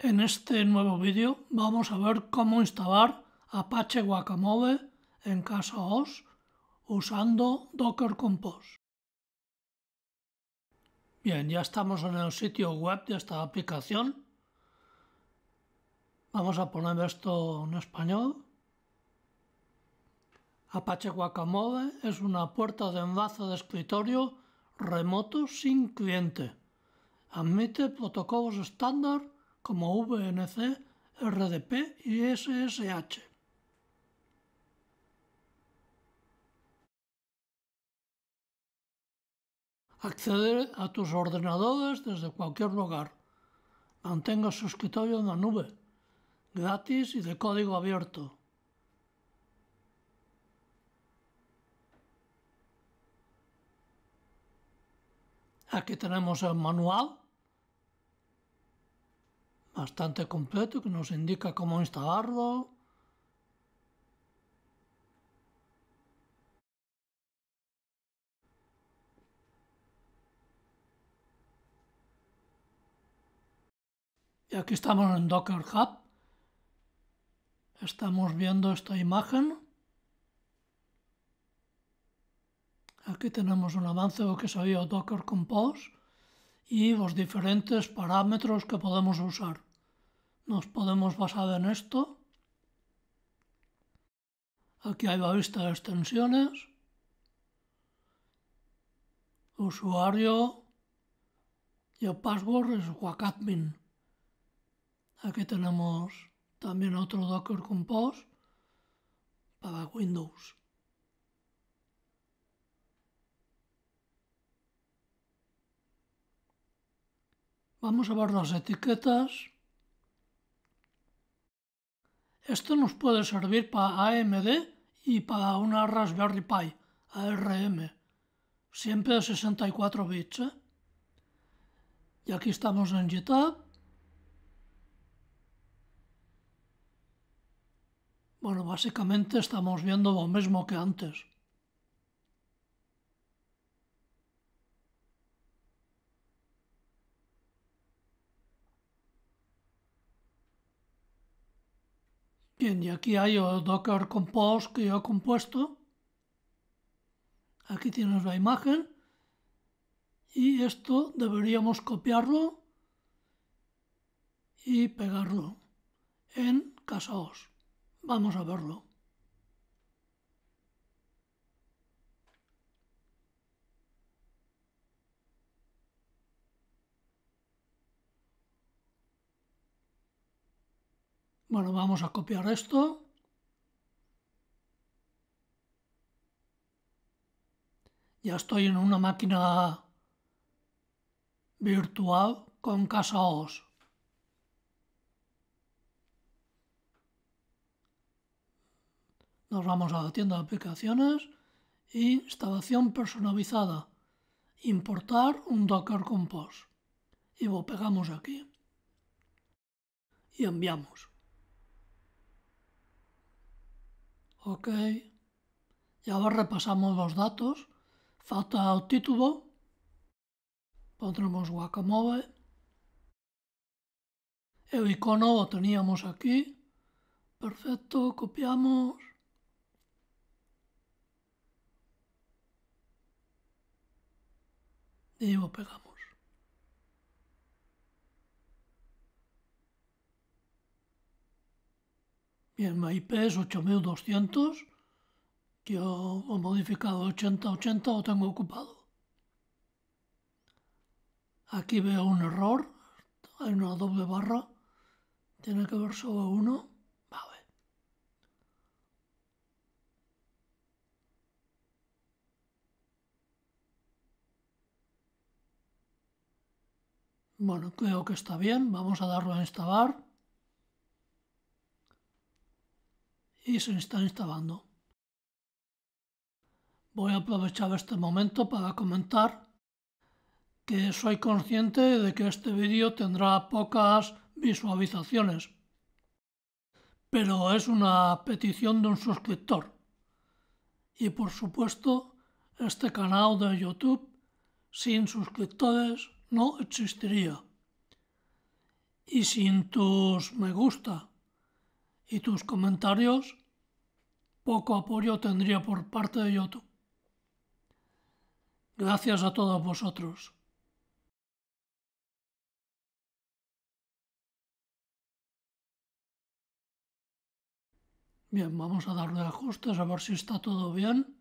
En este nuevo vídeo vamos a ver cómo instalar Apache Guacamole en Casa OS usando Docker Compose. Bien, ya estamos en el sitio web de esta aplicación. Vamos a poner esto en español. Apache Guacamole es una puerta de enlace de escritorio remoto sin cliente. Admite protocolos estándar como VNC, RDP y SSH. Acceder a tus ordenadores desde cualquier lugar. Mantenga su escritorio en la nube, gratis y de código abierto. Aquí tenemos el manual bastante completo que nos indica cómo instalarlo. Y aquí estamos en Docker Hub. Estamos viendo esta imagen. Aquí tenemos un avance de lo que sabía Docker Compose y los diferentes parámetros que podemos usar nos podemos basar en esto. Aquí hay la vista de extensiones, usuario y el password es wacadmin Aquí tenemos también otro Docker Compose para Windows. Vamos a ver las etiquetas. Esto nos puede servir para AMD y para una Raspberry Pi ARM, siempre de 64 bits. ¿eh? Y aquí estamos en GitHub. Bueno, básicamente estamos viendo lo mismo que antes. Bien, y aquí hay el Docker Compose que yo he compuesto. Aquí tienes la imagen. Y esto deberíamos copiarlo y pegarlo en CasaOS. Vamos a verlo. Bueno, vamos a copiar esto. Ya estoy en una máquina virtual con CasaOS. Nos vamos a la tienda de aplicaciones instalación personalizada. Importar un Docker Compose. Y lo pegamos aquí. Y enviamos. Ok. E agora repasamos os datos. Falta o título. Pondremos guacamole. E o icono o teníamos aquí. Perfecto, copiamos. Y lo pegamos. y IP es 8200, que yo he modificado 8080 o tengo ocupado. Aquí veo un error, hay una doble barra, tiene que haber solo uno. Vale. Bueno, creo que está bien, vamos a darlo a instalar. y se está instalando. Voy a aprovechar este momento para comentar que soy consciente de que este vídeo tendrá pocas visualizaciones, pero es una petición de un suscriptor. Y por supuesto, este canal de YouTube sin suscriptores no existiría. Y sin tus me gusta y tus comentarios, poco apoyo tendría por parte de YouTube. Gracias a todos vosotros. Bien, vamos a darle ajustes a ver si está todo bien.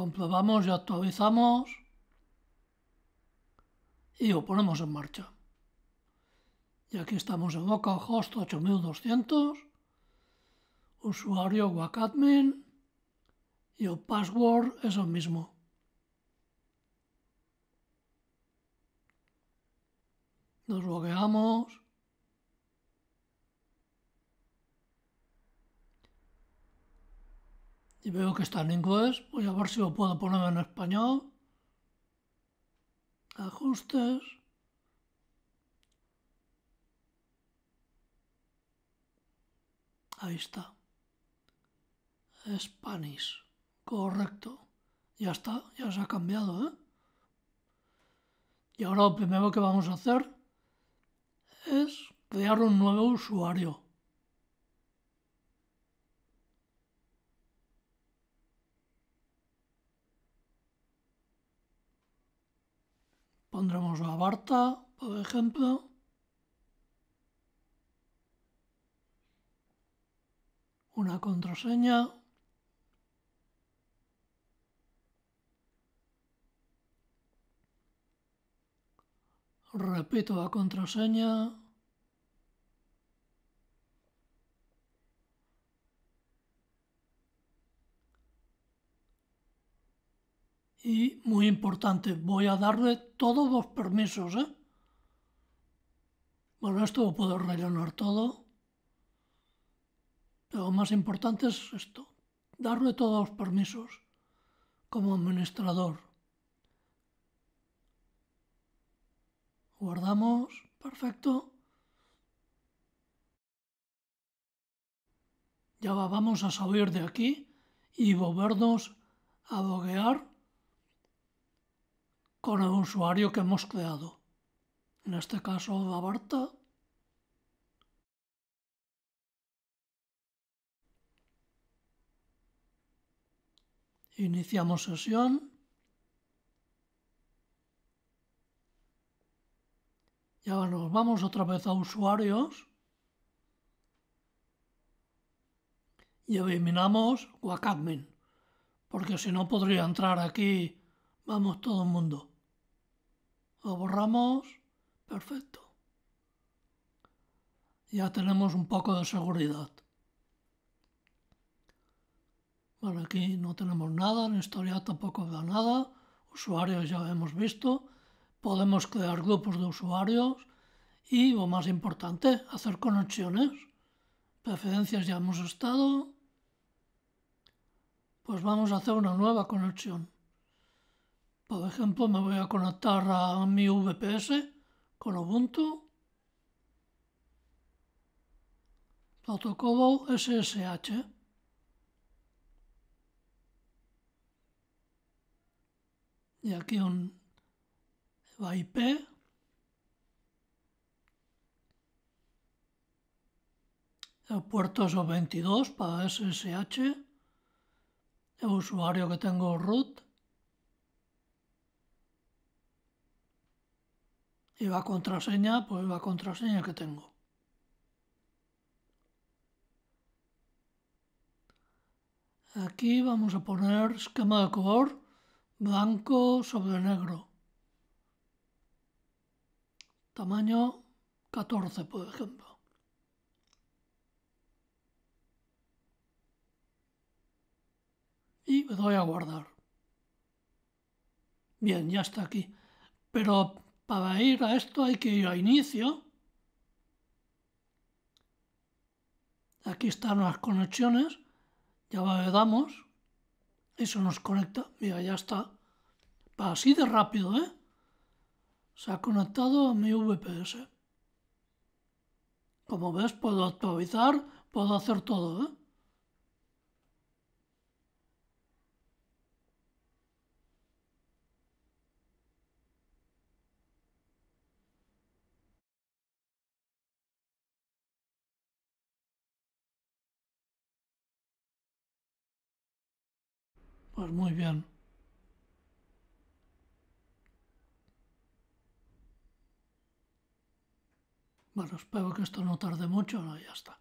comprobamos pues y actualizamos y lo ponemos en marcha. Y aquí estamos en localhost 8200, usuario WACADMIN y el password es el mismo. Nos logueamos y veo que está en inglés, voy pues a ver si lo puedo poner en español. Ajustes. Ahí está. Spanish. Correcto. Ya está, ya se ha cambiado, ¿eh? Y ahora lo primero que vamos a hacer es crear un nuevo usuario. Pondremos la Barta, por ejemplo. Una contraseña. Repito la contraseña. Y muy importante, voy a darle todos los permisos. ¿eh? Bueno, esto lo puedo rellenar todo. Pero lo más importante es esto, darle todos los permisos como administrador. Guardamos, perfecto. Ya vamos a salir de aquí y volvernos a boguear con el usuario que hemos creado. En este caso, Barta. Iniciamos sesión. Y ahora nos vamos otra vez a usuarios. Y eliminamos Wacadmin. Porque si no podría entrar aquí, vamos todo el mundo lo borramos, perfecto. Ya tenemos un poco de seguridad. Bueno, aquí no tenemos nada, La historia tampoco da nada, usuarios ya hemos visto, podemos crear grupos de usuarios y, lo más importante, hacer conexiones. Preferencias ya hemos estado, pues vamos a hacer una nueva conexión. Por ejemplo, me voy a conectar a mi VPS con Ubuntu. Protocolo SSH. Y aquí un IP. El puerto es 22 para SSH. El usuario que tengo root y va contraseña, pues la contraseña que tengo. Aquí vamos a poner esquema de color blanco sobre negro. Tamaño 14, por ejemplo. Y me doy a guardar. Bien, ya está aquí. Pero para ir a esto hay que ir a inicio. Aquí están las conexiones. Ya le damos. Eso nos conecta. Mira, ya está. Para así de rápido, ¿eh? Se ha conectado a mi VPS. Como ves, puedo actualizar, puedo hacer todo, ¿eh? Pues muy bien. Bueno, espero que esto no tarde mucho, no, ya está.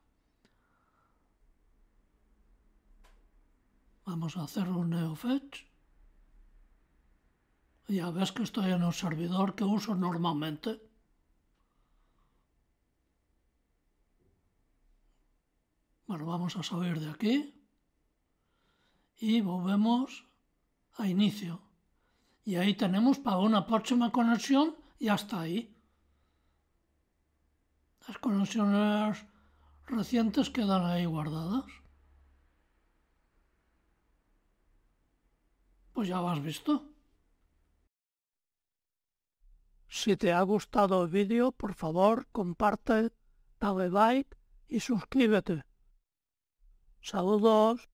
Vamos a hacer un NeoFetch. Ya ves que estoy en un servidor que uso normalmente. Bueno, vamos a salir de aquí y volvemos a inicio. Y ahí tenemos para una próxima conexión y hasta ahí. Las conexiones recientes quedan ahí guardadas. Pues ya lo has visto. Si te ha gustado el vídeo, por favor, comparte, dale like y suscríbete. Saludos.